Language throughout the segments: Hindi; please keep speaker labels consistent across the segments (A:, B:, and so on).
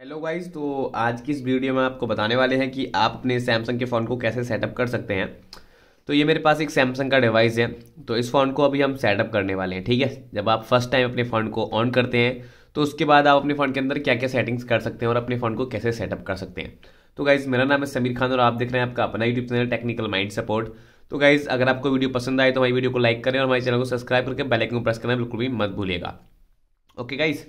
A: हेलो गाइस तो आज की इस वीडियो में आपको बताने वाले हैं कि आप अपने सैमसंग के फ़ोन को कैसे सेटअप कर सकते हैं तो ये मेरे पास एक सैमसंग का डिवाइस है तो इस फ़ोन को अभी हम सेटअप करने वाले हैं ठीक है जब आप फर्स्ट टाइम अपने फ़ोन को ऑन करते हैं तो उसके बाद आप अपने फ़ोन के अंदर क्या क्या सेटिंग्स कर सकते हैं और अपने फ़ोन को कैसे सेटअप कर सकते हैं तो गाइज़ मेरा नाम है समीर खान और आप देख रहे हैं आपका अपना YouTube channel technical mind support तो गाइज़ अगर आपको वीडियो पसंद आए तो हमारी वीडियो को लाइक करें और हमारे चैनल को सब्सक्राइब करके बेलाइकन को प्रेस करना बिल्कुल भी मत भूलेगा ओके गाइज़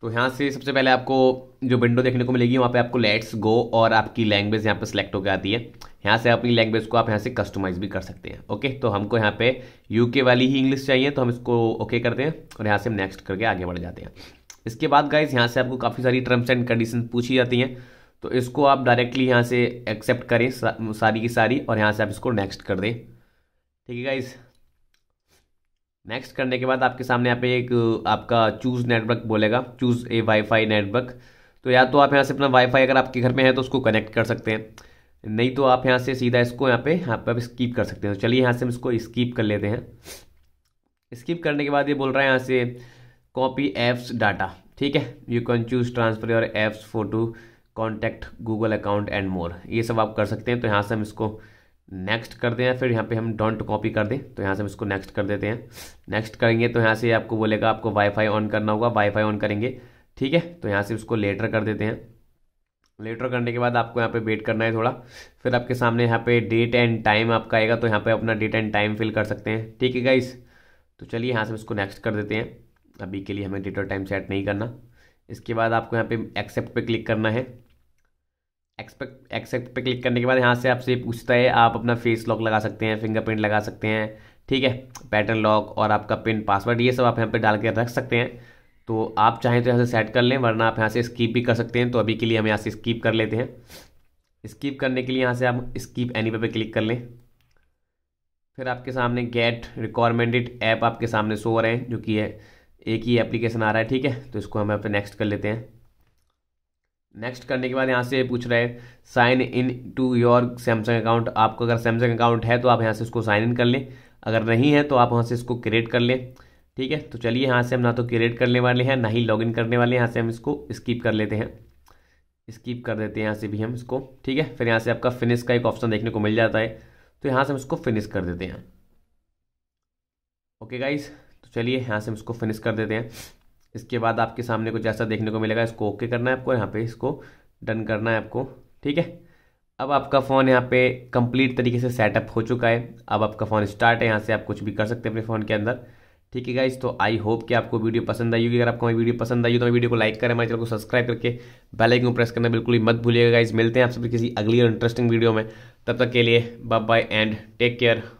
A: तो यहाँ से सबसे पहले आपको जो विंडो देखने को मिलेगी वहाँ पे आपको लेट्स गो और आपकी लैंग्वेज यहाँ पे सिलेक्ट होकर आती है यहाँ से अपनी लैंग्वेज को आप यहाँ से कस्टमाइज भी कर सकते हैं ओके तो हमको यहाँ पे यूके वाली ही इंग्लिश चाहिए तो हम इसको ओके करते हैं और यहाँ से हम नेक्स्ट करके आगे बढ़ जाते हैं इसके बाद गाइज यहाँ से आपको काफ़ी सारी टर्म्स एंड कंडीशन पूछी जाती हैं तो इसको आप डायरेक्टली यहाँ से एक्सेप्ट करें सारी की सारी और यहाँ से आप इसको नेक्स्ट कर दें ठीक है गाइज़ नेक्स्ट करने के बाद आपके सामने यहाँ पे एक आपका चूज़ नेटवर्क बोलेगा चूज़ ए वाईफाई नेटवर्क तो या तो आप यहाँ से अपना वाईफाई अगर आपके घर में है तो उसको कनेक्ट कर सकते हैं नहीं तो आप यहाँ से सीधा इसको यहाँ पे यहाँ पे स्कीप कर सकते हैं तो चलिए यहाँ से हम इसको स्कीप कर लेते हैं स्कीप करने के बाद ये बोल रहा है यहाँ से कॉपी एप्स डाटा ठीक है you can choose transfer your apps photo contact Google account and more ये सब आप कर सकते हैं तो यहाँ से हम इसको नेक्स्ट कर दें फिर यहाँ पे हम डोंट कॉपी कर दें तो यहाँ से हम इसको नेक्स्ट कर देते हैं नेक्स्ट करेंगे तो यहाँ से आपको बोलेगा आपको वाईफाई ऑन करना होगा वाईफाई ऑन करेंगे ठीक है तो यहाँ से उसको लेटर कर देते हैं लेटर करने के बाद आपको यहाँ पे वेट करना है थोड़ा फिर आपके सामने यहाँ पे डेट एंड टाइम आपका आएगा तो यहाँ पे अपना डेट एंड टाइम फिल कर सकते हैं ठीक है गाइस तो चलिए यहाँ से इसको नेक्स्ट कर देते हैं अभी के लिए हमें डेट और टाइम सेट नहीं करना इसके बाद आपको यहाँ पे एक्सेप्ट पे क्लिक करना है एक्सपेक्ट एक्सेप्ट पे क्लिक करने के बाद यहाँ से आपसे पूछता है आप अपना फेस लॉक लगा सकते हैं फिंगरप्रिंट लगा सकते हैं ठीक है पैटर्न लॉक और आपका पिन पासवर्ड ये सब आप यहाँ पे डाल के रख सकते हैं तो आप चाहें तो यहाँ से सेट कर लें वरना आप यहाँ से स्कीप भी कर सकते हैं तो अभी के लिए हम यहाँ से स्कीप कर लेते हैं स्कीप करने के लिए यहाँ से आप स्कीप एनी पे क्लिक कर लें फिर आपके सामने गेट रिक्वायरमेंटेड ऐप आपके सामने शो रहे हैं जो कि है एक ही एप्लीकेशन आ रहा है ठीक है तो इसको हम यहाँ पे नेक्स्ट कर लेते हैं नेक्स्ट करने के बाद यहाँ से पूछ रहे हैं sign in to your Samsung account आपको अगर सैमसंग अकाउंट है तो आप यहाँ से इसको साइन इन कर लें अगर नहीं है तो आप वहाँ से इसको क्रिएट कर लें ठीक है तो चलिए यहाँ से हम ना तो क्रिएट करने वाले हैं ना ही लॉगिन करने वाले हैं यहाँ से हम इसको स्कीप कर लेते हैं स्कीप कर देते हैं यहाँ से भी हम इसको ठीक है फिर यहाँ से आपका फिनिश का एक ऑप्शन देखने को मिल जाता है तो यहाँ से हम इसको फिनिश कर देते हैं ओके गाइज तो चलिए यहाँ से हम इसको फिनिश कर देते हैं इसके बाद आपके सामने कुछ ऐसा देखने को मिलेगा इसको ओके करना है आपको यहाँ पे इसको डन करना है आपको ठीक है अब आपका फ़ोन यहाँ पे कंप्लीट तरीके से सेटअप हो चुका है अब आपका फ़ोन स्टार्ट है यहाँ से आप कुछ भी कर सकते हैं अपने फ़ोन के अंदर ठीक है गाइज तो आई होप कि आपको वीडियो पसंद आई होगी अगर आपको हमारी वीडियो पसंद आई हो तो हमारी वीडियो को लाइक करें हमारे चैनल को सब्सक्राइब करके बेल आइकन प्रेस करना बिल्कुल ही मत भूलिएगा गाइज मिलते हैं आप सभी किसी अगली और इंटरेस्टिंग वीडियो में तब तक के लिए bye bye and take care